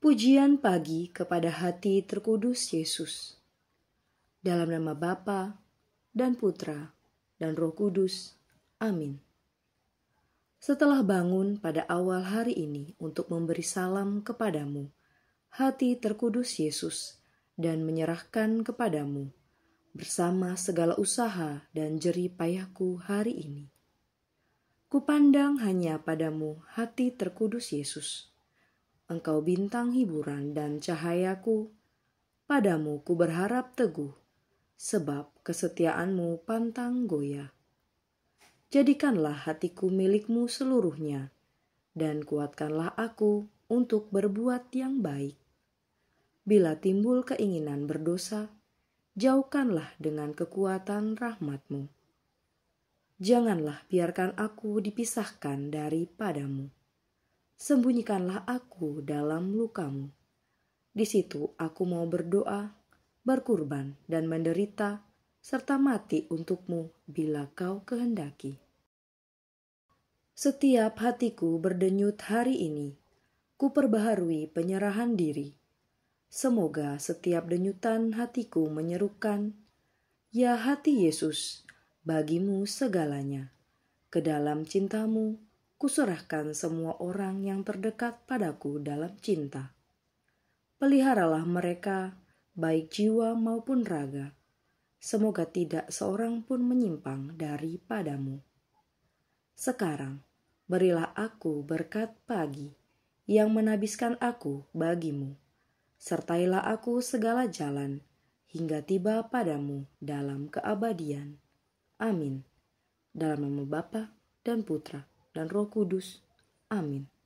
Pujian pagi kepada hati terkudus Yesus. Dalam nama Bapa dan Putra dan Roh Kudus. Amin. Setelah bangun pada awal hari ini untuk memberi salam kepadamu, hati terkudus Yesus dan menyerahkan kepadamu bersama segala usaha dan jerih payahku hari ini. Kupandang hanya padamu hati terkudus Yesus Engkau bintang hiburan dan cahayaku. Padamu ku berharap teguh, sebab kesetiaanmu pantang goyah. Jadikanlah hatiku milikmu seluruhnya, dan kuatkanlah aku untuk berbuat yang baik. Bila timbul keinginan berdosa, jauhkanlah dengan kekuatan rahmatmu. Janganlah biarkan aku dipisahkan daripadamu sembunyikanlah aku dalam lukamu. Di situ aku mau berdoa, berkurban, dan menderita, serta mati untukmu bila kau kehendaki. Setiap hatiku berdenyut hari ini, kuperbaharui penyerahan diri. Semoga setiap denyutan hatiku menyerukan, Ya hati Yesus, bagimu segalanya, ke dalam cintamu kuserahkan semua orang yang terdekat padaku dalam cinta. Peliharalah mereka, baik jiwa maupun raga. Semoga tidak seorang pun menyimpang daripadamu. Sekarang, berilah aku berkat pagi yang menabiskan aku bagimu. Sertailah aku segala jalan hingga tiba padamu dalam keabadian. Amin. Dalam nama Bapa dan Putra dan Roh Kudus. Amin.